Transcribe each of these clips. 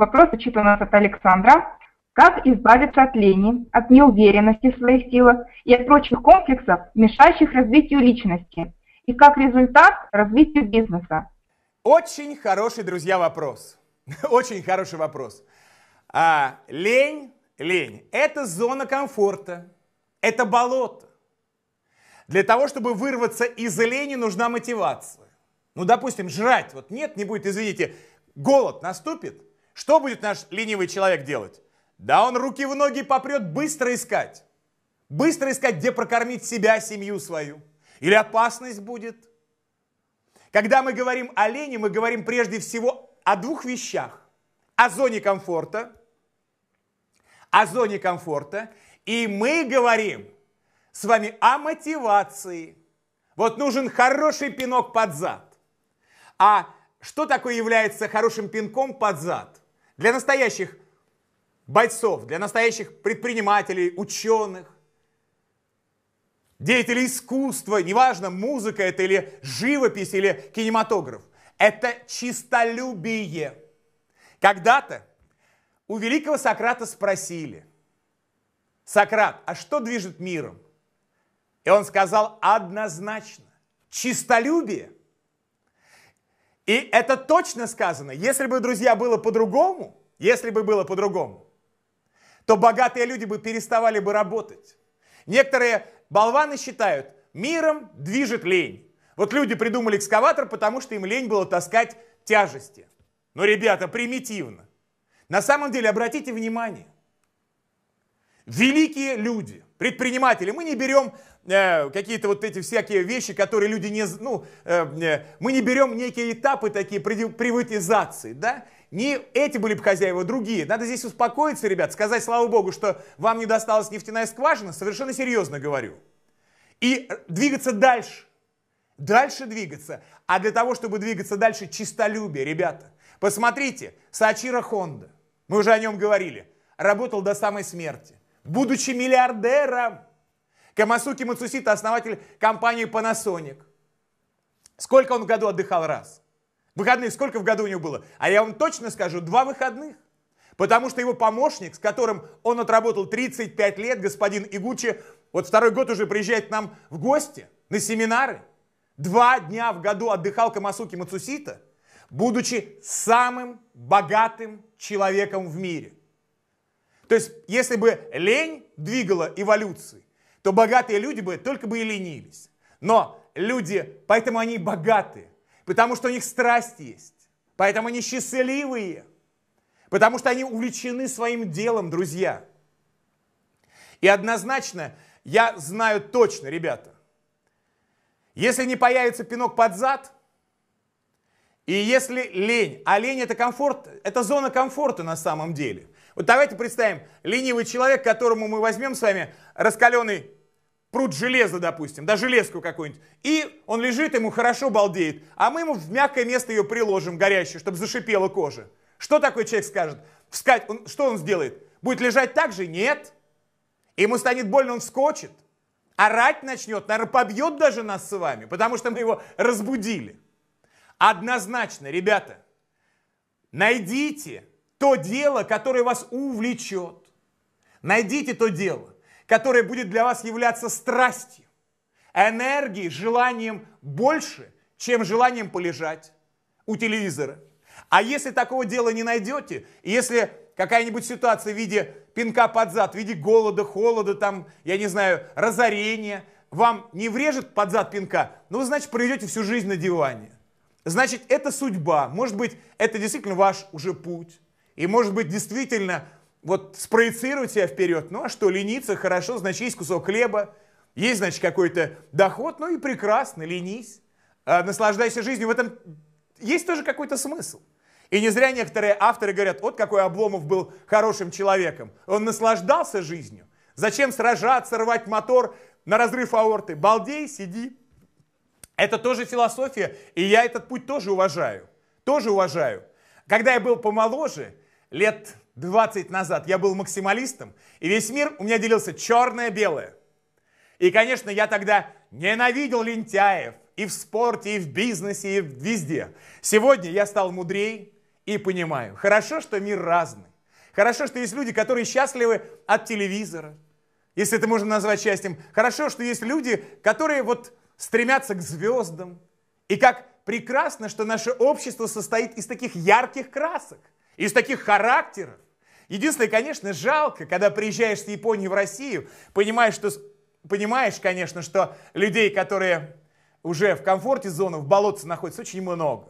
Вопрос звучит у нас от Александра. Как избавиться от лени, от неуверенности в своих силах и от прочих комплексов, мешающих развитию личности? И как результат развитию бизнеса? Очень хороший, друзья, вопрос. Очень хороший вопрос. А, лень, лень – это зона комфорта, это болото. Для того, чтобы вырваться из лени, нужна мотивация. Ну, допустим, жрать. Вот нет, не будет, извините, голод наступит – что будет наш ленивый человек делать? Да он руки в ноги попрет быстро искать. Быстро искать, где прокормить себя, семью свою. Или опасность будет. Когда мы говорим о лени, мы говорим прежде всего о двух вещах. О зоне комфорта. О зоне комфорта. И мы говорим с вами о мотивации. Вот нужен хороший пинок под зад. А что такое является хорошим пинком под зад? Для настоящих бойцов, для настоящих предпринимателей, ученых, деятелей искусства, неважно, музыка это или живопись, или кинематограф. Это чистолюбие. Когда-то у великого Сократа спросили, Сократ, а что движет миром? И он сказал однозначно, чистолюбие – и это точно сказано. Если бы, друзья, было по-другому, если бы было по-другому, то богатые люди бы переставали бы работать. Некоторые болваны считают, миром движет лень. Вот люди придумали экскаватор, потому что им лень было таскать тяжести. Но, ребята, примитивно. На самом деле, обратите внимание, великие люди – предприниматели, мы не берем э, какие-то вот эти всякие вещи, которые люди не, ну, э, э, мы не берем некие этапы такие приватизации, да, не эти были бы хозяева, другие. Надо здесь успокоиться, ребят, сказать, слава богу, что вам не досталась нефтяная скважина, совершенно серьезно говорю. И двигаться дальше, дальше двигаться. А для того, чтобы двигаться дальше, чистолюбие, ребята. Посмотрите, Сачира Хонда, мы уже о нем говорили, работал до самой смерти будучи миллиардером. Камасуки Мацусита, основатель компании Panasonic. Сколько он в году отдыхал раз? Выходных сколько в году у него было? А я вам точно скажу, два выходных. Потому что его помощник, с которым он отработал 35 лет, господин Игучи, вот второй год уже приезжает к нам в гости, на семинары. Два дня в году отдыхал Камасуки Мацусита, будучи самым богатым человеком в мире. То есть, если бы лень двигала эволюцией, то богатые люди бы только бы и ленились. Но люди, поэтому они богатые, потому что у них страсть есть, поэтому они счастливые, потому что они увлечены своим делом, друзья. И однозначно, я знаю точно, ребята, если не появится пинок под зад, и если лень, а лень это комфорт, это зона комфорта на самом деле, вот давайте представим, ленивый человек, которому мы возьмем с вами раскаленный пруд железа, допустим, да, железку какую-нибудь, и он лежит, ему хорошо балдеет, а мы ему в мягкое место ее приложим, горящую, чтобы зашипела кожа. Что такой человек скажет? Вскать, он, что он сделает? Будет лежать так же? Нет. Ему станет больно, он вскочит. Орать начнет, наверное, побьет даже нас с вами, потому что мы его разбудили. Однозначно, ребята, найдите то дело, которое вас увлечет. Найдите то дело, которое будет для вас являться страстью, энергией, желанием больше, чем желанием полежать у телевизора. А если такого дела не найдете, если какая-нибудь ситуация в виде пинка под зад, в виде голода, холода, там, я не знаю, разорения, вам не врежет под зад пинка, ну, значит, проведете всю жизнь на диване. Значит, это судьба. Может быть, это действительно ваш уже путь. И, может быть, действительно, вот спроецировать себя вперед. Ну, а что, лениться, хорошо, значит, есть кусок хлеба, есть, значит, какой-то доход, ну и прекрасно, ленись, а, наслаждайся жизнью. В этом есть тоже какой-то смысл. И не зря некоторые авторы говорят, вот какой Обломов был хорошим человеком. Он наслаждался жизнью. Зачем сражаться, рвать мотор на разрыв аорты? Балдей, сиди. Это тоже философия, и я этот путь тоже уважаю. Тоже уважаю. Когда я был помоложе, лет 20 назад я был максималистом, и весь мир у меня делился черное-белое. И, конечно, я тогда ненавидел лентяев и в спорте, и в бизнесе, и везде. Сегодня я стал мудрее и понимаю, хорошо, что мир разный. Хорошо, что есть люди, которые счастливы от телевизора, если это можно назвать счастьем. Хорошо, что есть люди, которые вот стремятся к звездам. И как прекрасно, что наше общество состоит из таких ярких красок – из таких характеров. Единственное, конечно, жалко, когда приезжаешь с Японии в Россию, понимаешь, что, понимаешь конечно, что людей, которые уже в комфорте зоны, в болотце находятся, очень много.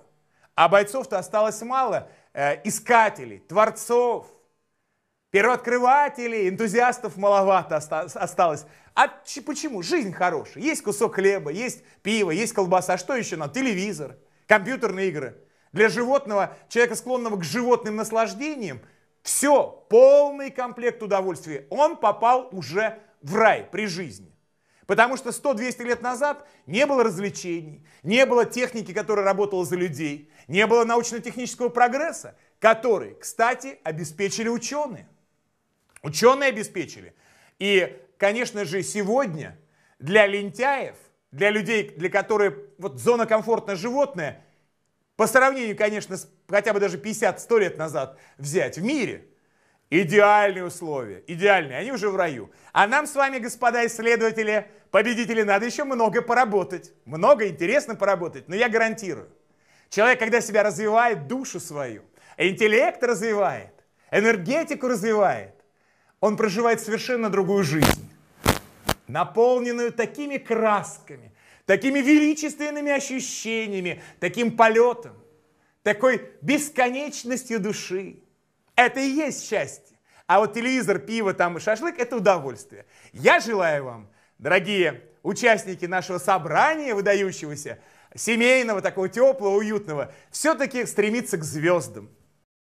А бойцов-то осталось мало. Э, искателей, творцов, первооткрывателей, энтузиастов маловато осталось. А почему? Жизнь хорошая. Есть кусок хлеба, есть пиво, есть колбаса. Что еще надо? Телевизор, компьютерные игры – для животного, человека, склонного к животным наслаждениям, все, полный комплект удовольствия. Он попал уже в рай при жизни. Потому что 100-200 лет назад не было развлечений, не было техники, которая работала за людей, не было научно-технического прогресса, который, кстати, обеспечили ученые. Ученые обеспечили. И, конечно же, сегодня для лентяев, для людей, для которых вот зона комфортна животное – по сравнению, конечно, с хотя бы даже 50-100 лет назад взять в мире, идеальные условия, идеальные, они уже в раю. А нам с вами, господа исследователи, победители, надо еще много поработать, много интересно поработать, но я гарантирую, человек, когда себя развивает, душу свою, интеллект развивает, энергетику развивает, он проживает совершенно другую жизнь, наполненную такими красками – такими величественными ощущениями, таким полетом, такой бесконечностью души. Это и есть счастье. А вот телевизор, пиво, там и шашлык – это удовольствие. Я желаю вам, дорогие участники нашего собрания выдающегося, семейного, такого теплого, уютного, все-таки стремиться к звездам.